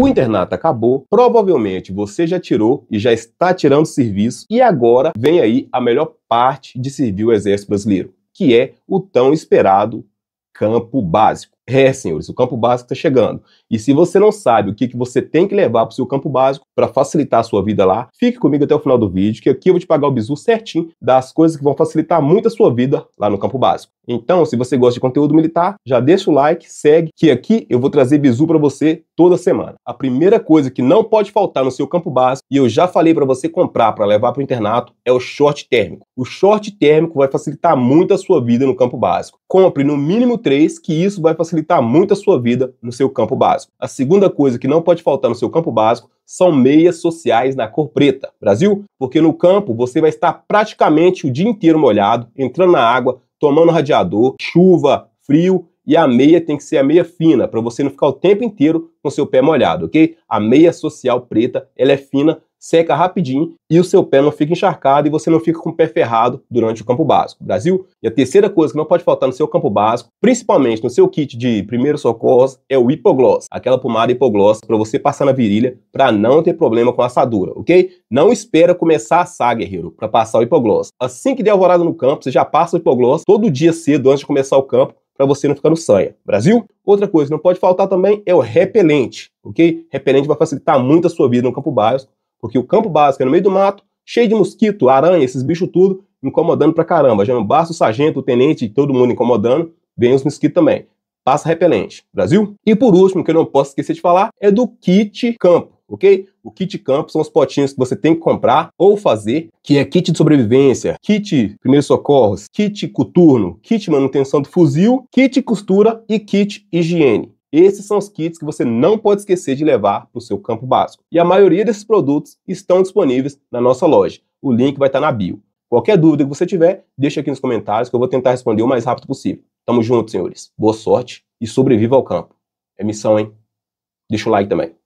O internato acabou, provavelmente você já tirou e já está tirando serviço, e agora vem aí a melhor parte de servir o Exército Brasileiro, que é o tão esperado campo básico. É, senhores, o campo básico está chegando. E se você não sabe o que, que você tem que levar para o seu campo básico para facilitar a sua vida lá, fique comigo até o final do vídeo, que aqui eu vou te pagar o bizu certinho das coisas que vão facilitar muito a sua vida lá no campo básico. Então, se você gosta de conteúdo militar, já deixa o like, segue, que aqui eu vou trazer bizu para você toda semana. A primeira coisa que não pode faltar no seu campo básico, e eu já falei para você comprar para levar para o internato, é o short térmico. O short térmico vai facilitar muito a sua vida no campo básico. Compre no mínimo três, que isso vai facilitar facilitar muito a sua vida no seu campo básico. A segunda coisa que não pode faltar no seu campo básico são meias sociais na cor preta. Brasil? Porque no campo você vai estar praticamente o dia inteiro molhado, entrando na água, tomando radiador, chuva, frio e a meia tem que ser a meia fina, para você não ficar o tempo inteiro com seu pé molhado, ok? A meia social preta, ela é fina, seca rapidinho e o seu pé não fica encharcado e você não fica com o pé ferrado durante o campo básico. Brasil? E a terceira coisa que não pode faltar no seu campo básico, principalmente no seu kit de primeiros socorros, é o hipogloss, aquela pomada hipogloss para você passar na virilha para não ter problema com a assadura, ok? Não espera começar a assar guerreiro, para passar o hipogloss. Assim que der alvorada no campo, você já passa o hipogloss todo dia cedo antes de começar o campo para você não ficar no sanha. Brasil? Outra coisa que não pode faltar também é o repelente, ok? Repelente vai facilitar muito a sua vida no campo básico porque o campo básico é no meio do mato, cheio de mosquito, aranha, esses bichos tudo, incomodando pra caramba. Já não basta o sargento, o tenente, todo mundo incomodando, vem os mosquitos também. Passa repelente, Brasil? E por último, que eu não posso esquecer de falar, é do kit campo ok? O kit campo são os potinhos que você tem que comprar ou fazer, que é kit de sobrevivência, kit primeiros socorros, kit coturno, kit manutenção do fuzil, kit costura e kit higiene. Esses são os kits que você não pode esquecer de levar para o seu campo básico. E a maioria desses produtos estão disponíveis na nossa loja. O link vai estar tá na bio. Qualquer dúvida que você tiver, deixa aqui nos comentários que eu vou tentar responder o mais rápido possível. Tamo junto, senhores. Boa sorte e sobreviva ao campo. É missão, hein? Deixa o like também.